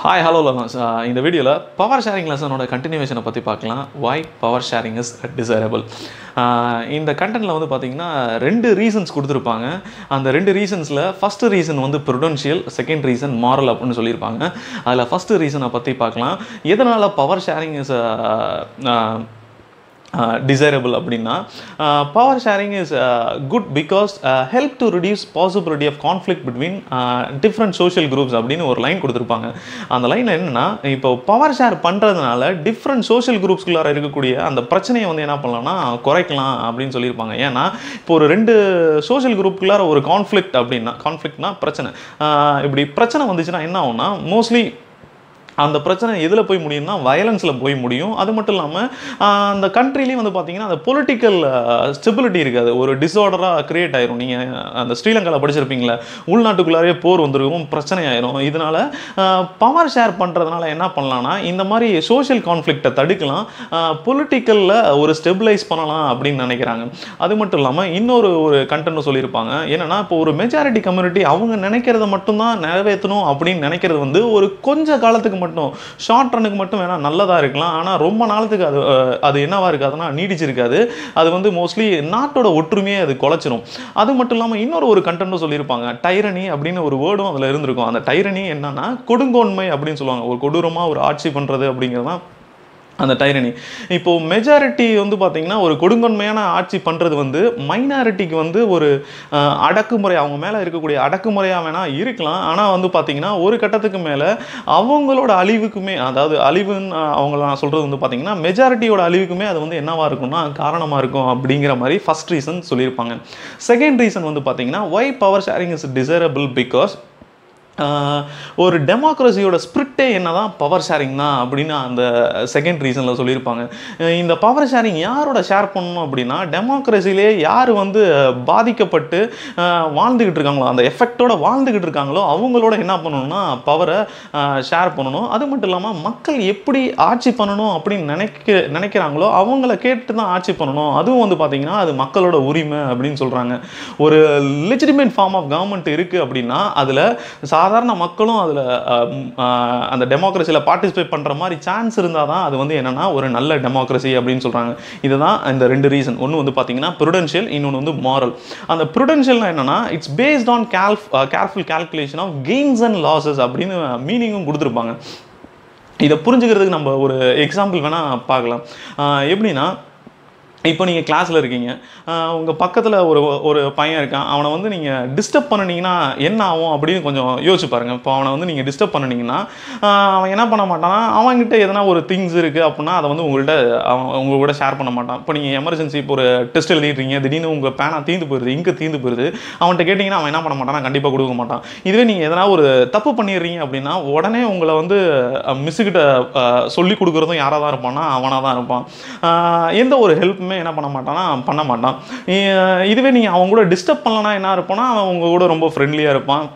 hi hello லவன்ஸ் இந்த வீடியோவில் power sharing லெசனோட கண்டினியூவேஷனை பற்றி பார்க்கலாம் why power sharing is desirable இந்த கண்டென்ட்டில் வந்து பார்த்திங்கன்னா ரெண்டு ரீசன்ஸ் கொடுத்துருப்பாங்க அந்த ரெண்டு ரீசன்ஸில் ஃபஸ்ட்டு ரீசன் வந்து ப்ரொடென்ஷியல் செகண்ட் ரீசன் மாரல் அப்படின்னு சொல்லியிருப்பாங்க அதில் ஃபஸ்ட்டு ரீசனை பற்றி பார்க்கலாம் எதனால் பவர் ஷேரிங் இஸ் டிசைரபிள் அப்படின்னா power sharing is good because help to reduce possibility of conflict between different social groups அப்படின்னு ஒரு லைன் கொடுத்துருப்பாங்க அந்த லைன் என்னென்னா இப்போ பவர் ஷேர் பண்ணுறதுனால டிஃப்ரெண்ட் சோஷியல் குரூப்ஸ்குள்ளார இருக்கக்கூடிய அந்த பிரச்சனையை வந்து என்ன பண்ணலாம்னா குறைக்கலாம் அப்படின்னு சொல்லியிருப்பாங்க ஏன்னா இப்போ ஒரு ரெண்டு சோஷியல் குரூப்புக்குள்ளார ஒரு கான்ஃப்ளிக்ட் அப்படின்னா கான்ஃப்ளிக்னா பிரச்சனை இப்படி பிரச்சனை வந்துச்சுன்னா என்ன ஆகும்னா மோஸ்ட்லி அந்த பிரச்சனை எதில் போய் முடியும்னா வயலன்ஸில் போய் முடியும் அது மட்டும் இல்லாமல் அந்த கண்ட்ரிலையும் வந்து பார்த்தீங்கன்னா அந்த பொலிட்டிக்கல் ஸ்டெபிலிட்டி இருக்காது ஒரு டிஸார்டராக க்ரியேட் ஆயிரும் நீங்கள் அந்த ஸ்ரீலங்காவில் படிச்சிருப்பீங்களா உள்நாட்டுக்குள்ளாரே போர் வந்துருக்கும் பிரச்சனை ஆயிரும் இதனால் பவர் ஷேர் பண்ணுறதுனால என்ன பண்ணலான்னா இந்த மாதிரி சோஷியல் கான்ஃப்ளிக்டை தடுக்கலாம் பொலிட்டிக்கலில் ஒரு ஸ்டெபிலைஸ் பண்ணலாம் அப்படின்னு நினைக்கிறாங்க அது மட்டும் இல்லாமல் இன்னொரு ஒரு கண்டென்ட் சொல்லியிருப்பாங்க என்னென்னா இப்போ ஒரு மெஜாரிட்டி கம்யூனிட்டி அவங்க நினைக்கிறத மட்டும்தான் நிறைவேற்றணும் அப்படின்னு நினைக்கிறது வந்து ஒரு கொஞ்ச காலத்துக்கு மட்டும் மட்டும் ஷார்ட் ரனுக்கு மட்டும் வேணால் நல்லதாக இருக்கலாம் ஆனால் ரொம்ப நாளத்துக்கு அது அது என்னவாக இருக்காதுன்னா நீடிச்சிருக்காது அது வந்து மோஸ்ட்லி நாட்டோட ஒற்றுமையை அது குலைச்சிரும் அது மட்டும் இல்லாமல் இன்னொரு ஒரு கண்டென்ட்டும் சொல்லியிருப்பாங்க டைரணி அப்படின்னு ஒரு வேர்டும் அதில் இருந்திருக்கும் அந்த டைரணி என்னன்னா கொடுங்கோன்மை அப்படின்னு சொல்லுவாங்க ஒரு கொடூரமாக ஒரு ஆட்சி பண்ணுறது அப்படிங்கிறது தான் அந்த டைரணி இப்போது மெஜாரிட்டி வந்து பார்த்திங்கன்னா ஒரு கொடுங்கொன்மையான ஆட்சி பண்ணுறது வந்து மைனாரிட்டிக்கு வந்து ஒரு அடக்குமுறை அவங்க மேலே இருக்கக்கூடிய அடக்குமுறையாக வேணால் இருக்கலாம் ஆனால் வந்து பார்த்திங்கன்னா ஒரு கட்டத்துக்கு மேலே அவங்களோட அழிவுக்குமே அதாவது அழிவுன்னு அவங்கள நான் சொல்கிறது வந்து பார்த்திங்கன்னா மெஜாரிட்டியோட அழிவுக்குமே அது வந்து என்னவாக இருக்கும்னா காரணமாக இருக்கும் அப்படிங்கிற மாதிரி ஃபஸ்ட் ரீசன் சொல்லியிருப்பாங்க செகண்ட் ரீசன் வந்து பார்த்தீங்கன்னா why power sharing is desirable because ஒரு டெமோக்ரஸியோட ஸ்பிரிட்டே என்ன தான் பவர் ஷேரிங் தான் அப்படின்னு அந்த செகண்ட் ரீசனில் சொல்லியிருப்பாங்க இந்த பவர் ஷேரிங் யாரோட ஷேர் பண்ணணும் அப்படின்னா டெமோக்ரஸிலே யார் வந்து பாதிக்கப்பட்டு வாழ்ந்துக்கிட்டு இருக்காங்களோ அந்த எஃபெக்டோட வாழ்ந்துக்கிட்டு இருக்காங்களோ அவங்களோட என்ன பண்ணணும்னா பவரை ஷேர் பண்ணணும் அது மட்டும் இல்லாமல் மக்கள் எப்படி ஆட்சி பண்ணணும் அப்படின்னு நினைக்க நினைக்கிறாங்களோ அவங்கள கேட்டு தான் ஆட்சி பண்ணணும் அதுவும் வந்து பார்த்திங்கன்னா அது மக்களோட உரிமை அப்படின்னு சொல்கிறாங்க ஒரு லெஜிடிமேட் ஃபார்ம் ஆஃப் கவர்மெண்ட் இருக்குது அப்படின்னா அதில் சா சாதாரண மக்களும் அதில் அந்த டெமோக்ரஸியில் பார்ட்டிசிபேட் பண்ணுற மாதிரி சான்ஸ் இருந்தால் தான் அது வந்து என்னென்னா ஒரு நல்ல டெமோக்ரஸி அப்படின்னு சொல்கிறாங்க இதுதான் இந்த ரெண்டு ரீசன் ஒன்று வந்து பார்த்தீங்கன்னா ப்ரூடென்ஷியல் இன்னொன்று வந்து மாரல் அந்த ப்ருடென்ஷியல்னா என்னென்னா இட்ஸ் பேஸ்ட் ஆன் கேல்ஃப் careful calculation of gains and losses அப்படின்னு மீனிங்கும் கொடுத்துருப்பாங்க இதை புரிஞ்சுக்கிறதுக்கு நம்ம ஒரு எக்ஸாம்பிள் வேணால் பார்க்கலாம் எப்படின்னா இப்போ நீங்கள் கிளாஸில் இருக்கீங்க உங்கள் பக்கத்தில் ஒரு ஒரு பையன் இருக்கான் அவனை வந்து நீங்கள் டிஸ்டர்ப் பண்ணினீங்கன்னா என்ன ஆகும் அப்படின்னு கொஞ்சம் யோசிச்சு பாருங்கள் இப்போ அவனை வந்து நீங்கள் டிஸ்டர்ப் பண்ணினீங்கன்னா அவன் என்ன பண்ண மாட்டான்னா அவன்கிட்ட எதனா ஒரு திங்ஸ் இருக்குது அப்படின்னா அதை வந்து உங்கள்கிட்ட அவன் உங்கள் கூட ஷேர் பண்ண மாட்டான் இப்போ நீங்கள் எமர்ஜென்சி இப்போ ஒரு டெஸ்ட் எழுதிட்டுறீங்க திடீர்னு உங்கள் பேனா தீந்து போயிடுது இங்கே தீந்து போயிடுது அவன்கிட்ட கேட்டிங்கன்னா அவன் என்ன பண்ண மாட்டானா கண்டிப்பாக கொடுக்க மாட்டான் இதுவே நீங்கள் எதனா ஒரு தப்பு பண்ணிடுறீங்க அப்படின்னா உடனே உங்களை வந்து மிஸ்ஸுக்கிட்ட சொல்லி கொடுக்குறதும் யாராக தான் இருப்பான்னா அவனாக தான் இருப்பான் எந்த ஒரு ஹெல்ப்புமே யாருமே என்ன பண்ண மாட்டானா பண்ண மாட்டான் இதுவே நீங்கள் அவங்க கூட டிஸ்டர்ப் பண்ணலன்னா என்ன இருப்பானா அவன் உங்கள் கூட ரொம்ப ஃப்ரெண்ட்லியாக இருப்பான்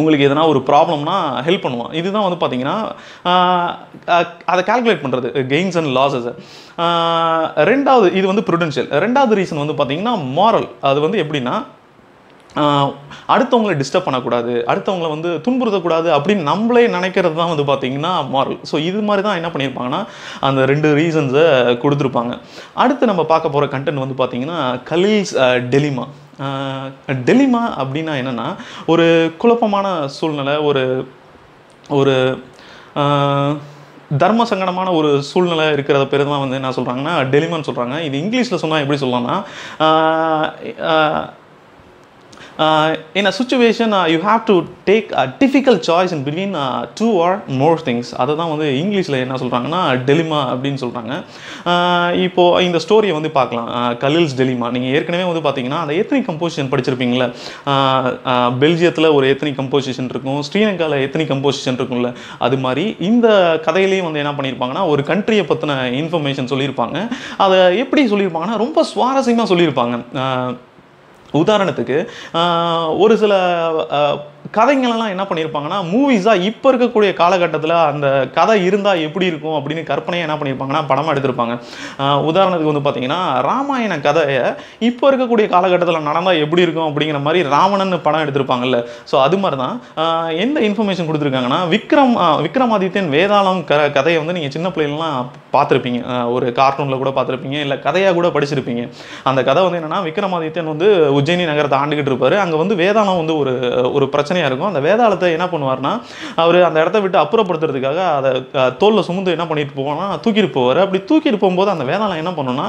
உங்களுக்கு எதனா ஒரு ப்ராப்ளம்னா ஹெல்ப் பண்ணுவான் இதுதான் வந்து பார்த்தீங்கன்னா அதை கால்குலேட் பண்ணுறது கெயின்ஸ் அண்ட் லாஸஸ் ரெண்டாவது இது வந்து ப்ரூடென்ஷியல் ரெண்டாவது ரீசன் வந்து பார்த்தீங்கன்னா மாரல் அது வந்து எப்படின்னா அடுத்தவங்களை டிஸ்டர்ப் பண்ணக்கூடாது அடுத்தவங்களை வந்து துன்புறுத்தக்கூடாது அப்படின்னு நம்மளே நினைக்கிறது தான் வந்து பார்த்திங்கன்னா மாறல் ஸோ இது மாதிரி தான் என்ன பண்ணியிருப்பாங்கன்னா அந்த ரெண்டு ரீசன்ஸை கொடுத்துருப்பாங்க அடுத்து நம்ம பார்க்க போகிற கண்டென்ட் வந்து பார்த்திங்கன்னா கலீல்ஸ் டெலிமா டெலிமா அப்படின்னா என்னென்னா ஒரு குழப்பமான சூழ்நிலை ஒரு ஒரு தர்ம சங்கடமான ஒரு சூழ்நிலை இருக்கிறத பேர் தான் வந்து என்ன சொல்கிறாங்கன்னா டெலிமான்னு சொல்கிறாங்க இது இங்கிலீஷில் சொன்னால் எப்படி சொல்லலாம்னா in a situation you have to take a take choice in between two or more things அதை தான் வந்து இங்கிலீஷில் என்ன சொல்கிறாங்கன்னா டெலிமா அப்படின்னு சொல்கிறாங்க uh, இப்போது இந்த ஸ்டோரியை வந்து பார்க்கலாம் uh, கலில்ஸ் டெலிமா நீங்கள் ஏற்கனவே வந்து பார்த்தீங்கன்னா அந்த எத்தனை கம்போசிஷன் படிச்சிருப்பீங்களே uh, பெல்ஜியத்தில் ஒரு எத்தனை கம்போசிஷன் இருக்கும் ஸ்ரீலங்காவில் எத்தனை கம்போசிஷன் இருக்கும்ல அது மாதிரி இந்த கதையிலையும் வந்து என்ன பண்ணியிருப்பாங்கன்னா ஒரு கண்ட்ரியை பற்றின இன்ஃபர்மேஷன் சொல்லியிருப்பாங்க அதை எப்படி சொல்லியிருப்பாங்கன்னா ரொம்ப சுவாரஸ்யமாக சொல்லியிருப்பாங்க உதாரணத்துக்கு ஒரு சில கதைங்களெல்லாம் என்ன பண்ணியிருப்பாங்கன்னா மூவிஸாக இப்போ இருக்கக்கூடிய காலகட்டத்தில் அந்த கதை இருந்தால் எப்படி இருக்கும் அப்படின்னு கற்பனையாக என்ன பண்ணியிருப்பாங்கன்னா படமாக எடுத்திருப்பாங்க உதாரணத்துக்கு வந்து பார்த்தீங்கன்னா ராமாயண கதையை இப்போ இருக்கக்கூடிய காலகட்டத்தில் நடந்தால் எப்படி இருக்கும் அப்படிங்கிற மாதிரி ராவணன் படம் எடுத்திருப்பாங்கல்ல ஸோ அது மாதிரி தான் எந்த இன்ஃபர்மேஷன் கொடுத்துருக்காங்கன்னா விக்ரம் விக்ரமாதித்யன் வேதாளம் க கதையை வந்து நீங்கள் சின்ன பிள்ளைகள்லாம் பார்த்துருப்பீங்க ஒரு கார்ட்டூனில் கூட பார்த்துருப்பீங்க இல்லை கதையாக கூட படிச்சிருப்பீங்க அந்த கதை வந்து என்னென்னா விக்ரமாதித்யன் வந்து உஜ்ஜயினி நகரத்தை ஆண்டுகிட்டு இருப்பார் அங்கே வந்து வேதாளம் வந்து ஒரு ஒரு பிரச்சனை வேதனையாக இருக்கும் அந்த வேதாளத்தை என்ன பண்ணுவார்னா அவர் அந்த இடத்த விட்டு அப்புறப்படுத்துறதுக்காக அதை தோலில் சுமந்து என்ன பண்ணிட்டு போவோம்னா தூக்கிட்டு போவார் அப்படி தூக்கிட்டு போகும்போது அந்த வேதாளம் என்ன பண்ணுன்னா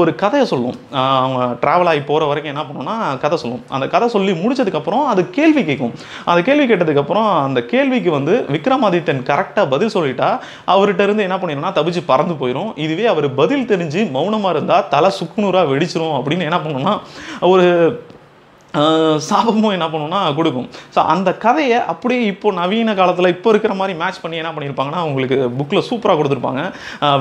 ஒரு கதையை சொல்லும் அவங்க ட்ராவல் ஆகி போகிற வரைக்கும் என்ன பண்ணுன்னா கதை சொல்லும் அந்த கதை சொல்லி முடிச்சதுக்கப்புறம் அது கேள்வி கேட்கும் அந்த கேள்வி கேட்டதுக்கப்புறம் அந்த கேள்விக்கு வந்து விக்ரமாதித்தன் கரெக்டாக பதில் சொல்லிட்டா அவர்கிட்ட இருந்து என்ன பண்ணிடும்னா தப்பிச்சு பறந்து போயிடும் இதுவே அவர் பதில் தெரிஞ்சு மௌனமாக இருந்தால் தலை சுக்குநூறாக வெடிச்சிரும் அப்படின்னு என்ன பண்ணணும்னா ஒரு சாபமும் என்ன பண்ணுவோம்னா கொடுக்கும் ஸோ அந்த கதையை அப்படியே இப்போ நவீன காலத்தில் இப்போ இருக்கிற மாதிரி மேட்ச் பண்ணி என்ன பண்ணியிருப்பாங்கன்னா அவங்களுக்கு புக்கில் சூப்பராக கொடுத்துருப்பாங்க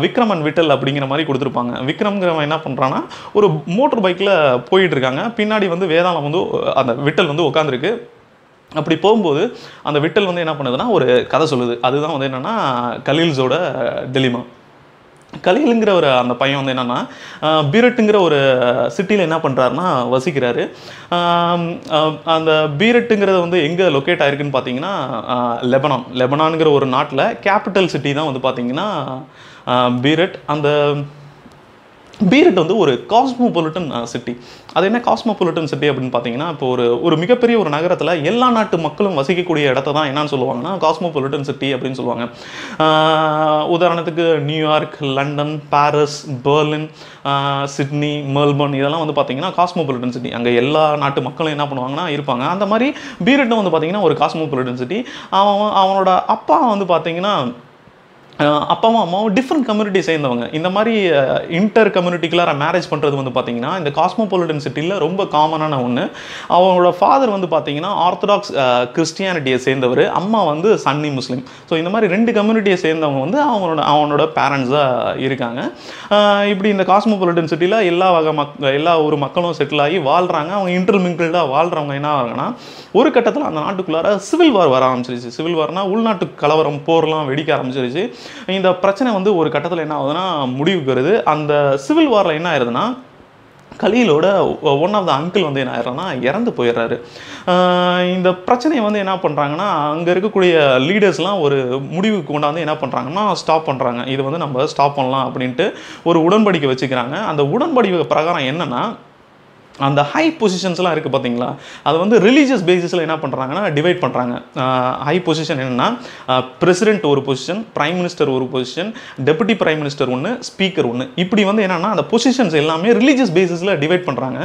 விக்ரம் அண்ட் விட்டல் அப்படிங்கிற மாதிரி கொடுத்துருப்பாங்க விக்ரம்ங்கிறவன் என்ன பண்ணுறான்னா ஒரு மோட்டர் பைக்கில் போயிட்டுருக்காங்க பின்னாடி வந்து வேதாளம் வந்து அந்த விட்டல் வந்து உட்காந்துருக்கு அப்படி போகும்போது அந்த விட்டல் வந்து என்ன பண்ணுதுன்னா ஒரு கதை சொல்லுது அதுதான் வந்து என்னென்னா கலீல்ஸோட டெலிமா கலிலுங்கிற ஒரு அந்த பையன் வந்து என்னென்னா பீரட்டுங்கிற ஒரு சிட்டியில் என்ன பண்ணுறாருன்னா வசிக்கிறாரு அந்த பீரட்டுங்கிறது வந்து எங்கே லொக்கேட் ஆயிருக்குன்னு பார்த்தீங்கன்னா லெபனான் லெபனானுங்கிற ஒரு நாட்டில் கேபிட்டல் சிட்டி தான் வந்து பார்த்திங்கன்னா பீரட் அந்த பீரட் வந்து ஒரு காஸ்மோபொலிட்டன் சிட்டி அது என்ன காஸ்மோபொலிட்டன் சிட்டி அப்படின்னு பார்த்தீங்கன்னா இப்போ ஒரு ஒரு மிகப்பெரிய ஒரு நகரத்தில் எல்லா நாட்டு மக்களும் வசிக்கக்கூடிய இடத்த தான் என்னன்னு சொல்லுவாங்கன்னா காஸ்மோபொலிட்டன் சிட்டி அப்படின்னு சொல்லுவாங்க உதாரணத்துக்கு New York London Paris Berlin Sydney Melbourne இதெல்லாம் வந்து பார்த்தீங்கன்னா காஸ்மோபொலிட்டன் சிட்டி அங்கே எல்லா நாட்டு மக்களும் என்ன பண்ணுவாங்கன்னா இருப்பாங்க அந்த மாதிரி பீரட்டும் வந்து பார்த்தீங்கன்னா ஒரு காஸ்மோபொலிட்டன் சிட்டி அவன் அவனோட அப்பா வந்து பார்த்தீங்கன்னா அப்பாவும் அம்மாவும் டிஃப்ரெண்ட் கம்யூனிட்டி சேர்ந்தவங்க இந்த மாதிரி இன்டர் கம்யூனிட்டிக்குள்ளார மேரேஜ் பண்ணுறது வந்து பார்த்திங்கன்னா இந்த காஸ்மோபாலிட்டன் சிட்டியில் ரொம்ப காமனான ஒன்று அவங்களோட ஃபாதர் வந்து பார்த்திங்கன்னா ஆர்த்தடாக்ஸ் கிறிஸ்டியானிட்டியை சேர்ந்தவர் அம்மா வந்து சன்னி முஸ்லீம் ஸோ இந்த மாதிரி ரெண்டு கம்யூனிட்டியை சேர்ந்தவங்க வந்து அவங்களோட அவனோட பேரண்ட்ஸாக இருக்காங்க இப்படி இந்த காஸ்மோபாலிட்டன் சிட்டியில் எல்லா வகை மக் எல்லா ஒரு மக்களும் செட்டில் ஆகி வாழ்கிறாங்க அவங்க இன்டர் மிங்கிள்டாக வாழ்கிறவங்க என்ன ஆகிறாங்கன்னா ஒரு கட்டத்தில் அந்த நாட்டுக்குள்ளார சிவில் வார் வர ஆரம்பிச்சிருச்சு சிவில் வார்னால் உள்நாட்டு கலவரம் போர்லாம் வெடிக்க ஆரம்பிச்சிருச்சு இந்த பிரச்சனை வந்து ஒரு கட்டத்தில் என்ன ஆகுதுன்னா முடிவுக்கு வருது அந்த சிவில் வாரில் என்ன ஆயிருதுன்னா கலியிலோட ஒன் ஆஃப் த அங்கிள் வந்து என்ன ஆயிடுறோன்னா இறந்து போயிடுறாரு இந்த பிரச்சனையை வந்து என்ன பண்ணுறாங்கன்னா அங்கே இருக்கக்கூடிய லீடர்ஸ்லாம் ஒரு முடிவுக்கு கொண்டாந்து என்ன பண்ணுறாங்கன்னா ஸ்டாப் பண்ணுறாங்க இது வந்து நம்ம ஸ்டாப் பண்ணலாம் அப்படின்ட்டு ஒரு உடன்படிக்கை வச்சுக்கிறாங்க அந்த உடன்படிக்கை பிரகாரம் என்னென்னா அந்த ஹை பொசிஷன்ஸ்லாம் இருக்குது பார்த்தீங்களா அது வந்து ரிலீஜியஸ் பேசிஸில் என்ன பண்ணுறாங்கன்னா டிவைட் பண்ணுறாங்க ஹை பொசிஷன் என்னென்னா பிரசிடென்ட் ஒரு பொசிஷன் ப்ரைம் மினிஸ்டர் ஒரு பொசிஷன் டெபுட்டி ப்ரைம் மினிஸ்டர் ஒன்று ஸ்பீக்கர் ஒன்று இப்படி வந்து என்னென்னா அந்த பொசிஷன்ஸ் எல்லாமே ரிலீஜியஸ் பேசிஸில் டிவைட் பண்ணுறாங்க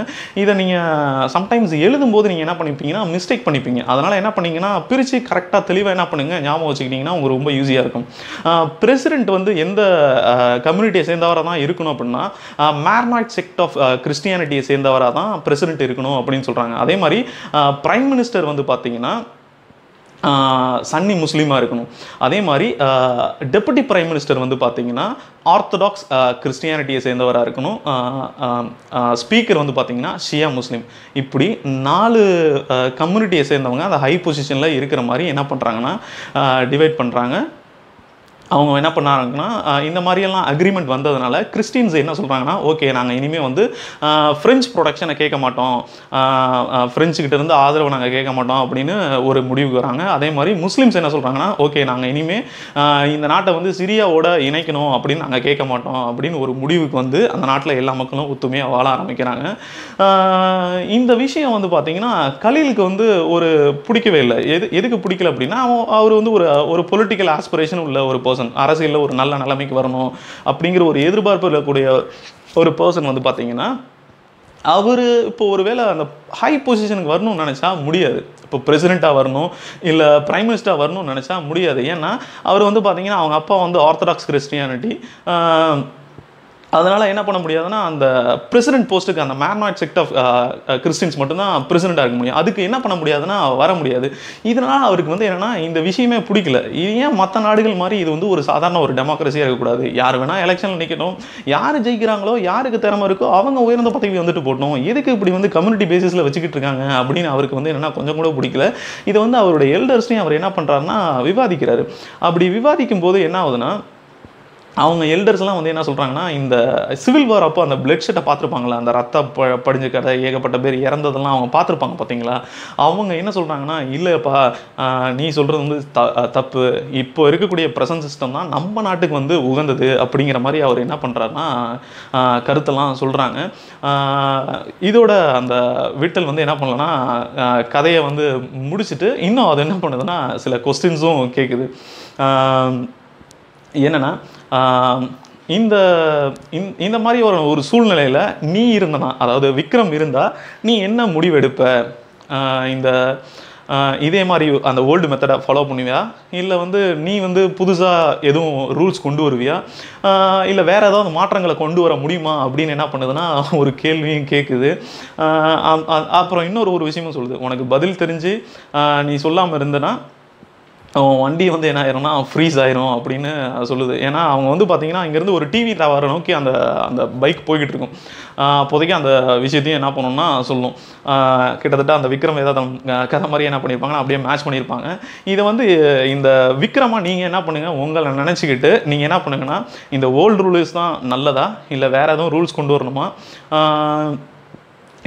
இதை நீங்கள் சம்டைம்ஸ் போது நீங்கள் என்ன பண்ணிப்பீங்கன்னா மிஸ்டேக் பண்ணிப்பீங்க அதனால் என்ன பண்ணிங்கன்னா பிரித்து கரெக்டாக தெளிவாக என்ன பண்ணுங்கள் ஞாபகம் வச்சுக்கிட்டிங்கன்னா உங்களுக்கு ரொம்ப ஈஸியாக இருக்கும் பிரசிடென்ட் வந்து எந்த கம்யூனிட்டியை சேர்ந்தவராக தான் இருக்கணும் அப்படின்னா மேர்னாட் செக்ட் ஆஃப் கிறிஸ்டியானிட்டியை சேர்ந்தவராக தான் தான் பிரசிடென்ட் இருக்கணும் அப்படின்னு சொல்கிறாங்க அதே மாதிரி ப்ரைம் மினிஸ்டர் வந்து பார்த்தீங்கன்னா சன்னி முஸ்லீமாக இருக்கணும் அதே மாதிரி டெப்புட்டி ப்ரைம் மினிஸ்டர் வந்து பார்த்திங்கன்னா ஆர்த்தடாக்ஸ் கிறிஸ்டியானிட்டியை சேர்ந்தவராக இருக்கணும் ஸ்பீக்கர் வந்து பார்த்திங்கன்னா ஷியா முஸ்லீம் இப்படி நாலு கம்யூனிட்டியை சேர்ந்தவங்க அந்த ஹை பொசிஷனில் இருக்கிற மாதிரி என்ன பண்ணுறாங்கன்னா டிவைட் பண்ணுறாங்க அவங்க என்ன பண்ணாங்கன்னா இந்த மாதிரியெல்லாம் அக்ரிமெண்ட் வந்ததுனால கிறிஸ்டின்ஸ் என்ன சொல்கிறாங்கன்னா ஓகே நாங்கள் இனிமேல் வந்து ஃப்ரெஞ்ச் ப்ரொடக்ஷனை கேட்க மாட்டோம் ஃப்ரெஞ்சுக்கிட்ட இருந்து ஆதரவு நாங்கள் கேட்க மாட்டோம் அப்படின்னு ஒரு முடிவுக்கு வராங்க அதே மாதிரி முஸ்லீம்ஸ் என்ன சொல்கிறாங்கன்னா ஓகே நாங்கள் இனிமேல் இந்த நாட்டை வந்து சிரியாவோட இணைக்கணும் அப்படின்னு நாங்கள் கேட்க மாட்டோம் அப்படின்னு ஒரு முடிவுக்கு வந்து அந்த நாட்டில் எல்லா மக்களும் ஒத்துமையாக வாழ ஆரம்பிக்கிறாங்க இந்த விஷயம் வந்து பார்த்திங்கன்னா கலீலுக்கு வந்து ஒரு பிடிக்கவே இல்லை எது எதுக்கு பிடிக்கல அப்படின்னா அவர் வந்து ஒரு ஒரு பொலிட்டிக்கல் ஆஸ்பிரேஷன் உள்ள ஒரு பர்சன் பர்சன் அரசியலில் ஒரு நல்ல நிலைமைக்கு வரணும் அப்படிங்கிற ஒரு எதிர்பார்ப்பு இருக்கக்கூடிய ஒரு பர்சன் வந்து பார்த்திங்கன்னா அவர் இப்போ ஒருவேளை அந்த ஹை பொசிஷனுக்கு வரணும்னு நினச்சா முடியாது இப்போ பிரசிடெண்ட்டாக வரணும் இல்லை பிரைம் மினிஸ்டராக வரணும்னு நினச்சா முடியாது ஏன்னா அவர் வந்து பார்த்திங்கன்னா அவங்க அப்பா வந்து ஆர்த்தடாக்ஸ் கிறிஸ்டியானிட்டி அதனால் என்ன பண்ண முடியாதுன்னா அந்த பிரசிடென்ட் போஸ்ட்டுக்கு அந்த மேர்னாய்ட் செக்ட் ஆஃப் கிறிஸ்டின்ஸ் மட்டும்தான் பிரசிடெண்ட்டாக இருக்க முடியும் அதுக்கு என்ன பண்ண முடியாதுன்னா வர முடியாது இதனால் அவருக்கு வந்து என்னென்னா இந்த விஷயமே பிடிக்கல இது ஏன் மற்ற நாடுகள் மாதிரி இது வந்து ஒரு சாதாரண ஒரு டெமோக்ரஸியாக இருக்கக்கூடாது யார் வேணால் எலெக்ஷனில் நிற்கணும் யார் ஜெயிக்கிறாங்களோ யாருக்கு திறமை இருக்கோ அவங்க உயர்ந்த பதவி வந்துட்டு போட்டோம் எதுக்கு இப்படி வந்து கம்யூனிட்டி பேசிஸில் வச்சுக்கிட்டு இருக்காங்க அப்படின்னு அவருக்கு வந்து என்னென்னா கொஞ்சம் கூட பிடிக்கல இது வந்து அவருடைய எல்டர்ஸ்லையும் அவர் என்ன பண்ணுறாருன்னா விவாதிக்கிறாரு அப்படி விவாதிக்கும் போது என்ன ஆகுதுன்னா அவங்க எல்டர்ஸ்லாம் வந்து என்ன சொல்கிறாங்கன்னா இந்த சிவில் வார் அப்போ அந்த பிளட் ஷெட்டை பார்த்துருப்பாங்களா அந்த ரத்த ப கதை ஏகப்பட்ட பேர் இறந்ததெல்லாம் அவங்க பார்த்துருப்பாங்க பார்த்தீங்களா அவங்க என்ன சொல்கிறாங்கன்னா இல்லைப்பா நீ சொல்கிறது வந்து த தப்பு இப்போ இருக்கக்கூடிய ப்ரெசன்ட் சிஸ்டம் தான் நம்ம நாட்டுக்கு வந்து உகந்தது அப்படிங்கிற மாதிரி அவர் என்ன பண்ணுறாருன்னா கருத்தெல்லாம் சொல்கிறாங்க இதோட அந்த விட்டல் வந்து என்ன பண்ணலன்னா கதையை வந்து முடிச்சுட்டு இன்னும் அது என்ன பண்ணுதுன்னா சில கொஸ்டின்ஸும் கேட்குது என்னென்னா இந்த இந்த மாதிரி ஒரு ஒரு சூழ்நிலையில் நீ இருந்தனா அதாவது விக்ரம் இருந்தால் நீ என்ன முடிவெடுப்ப இந்த இதே மாதிரி அந்த ஓல்டு மெத்தடை ஃபாலோ பண்ணுவியா இல்லை வந்து நீ வந்து புதுசாக எதுவும் ரூல்ஸ் கொண்டு வருவியா இல்லை வேறு ஏதாவது மாற்றங்களை கொண்டு வர முடியுமா அப்படின்னு என்ன பண்ணுதுன்னா ஒரு கேள்வியும் கேட்குது அப்புறம் இன்னொரு ஒரு விஷயமும் சொல்லுது உனக்கு பதில் தெரிஞ்சு நீ சொல்லாமல் இருந்தனா அவன் வண்டி வந்து என்ன ஆயிரும்னா ஃப்ரீஸ் ஆயிரும் அப்படின்னு சொல்லுது ஏன்னா அவங்க வந்து பார்த்தீங்கன்னா இங்கேருந்து ஒரு டிவி டவரை நோக்கி அந்த அந்த பைக் போய்கிட்டு இருக்கும் அப்போதைக்கு அந்த விஷயத்தையும் என்ன பண்ணணும்னா சொல்லும் கிட்டத்தட்ட அந்த விக்ரம் ஏதாவது கதை மாதிரி என்ன பண்ணியிருப்பாங்கன்னா அப்படியே மேட்ச் பண்ணியிருப்பாங்க இதை வந்து இந்த விக்ரமாக நீங்கள் என்ன பண்ணுங்கள் உங்களை நினச்சிக்கிட்டு நீங்கள் என்ன பண்ணுங்கன்னா இந்த ஓல்டு ரூல்ஸ் தான் நல்லதா இல்லை வேறு எதுவும் ரூல்ஸ் கொண்டு வரணுமா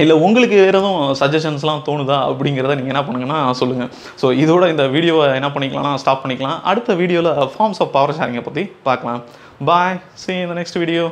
இல்லை உங்களுக்கு வேறு எதுவும் சஜஷன்ஸ்லாம் தோணுதா அப்படிங்கிறத நீங்கள் என்ன பண்ணுங்கன்னா சொல்லுங்கள் ஸோ இதோட இந்த வீடியோவை என்ன பண்ணிக்கலாம்னா ஸ்டாப் பண்ணிக்கலாம் அடுத்த வீடியோவில் ஃபார்ம்ஸ் ஆஃப் பவர் ஷேரிங்கை பற்றி பார்க்கலாம் பாய் சி இந்த நெக்ஸ்ட் வீடியோ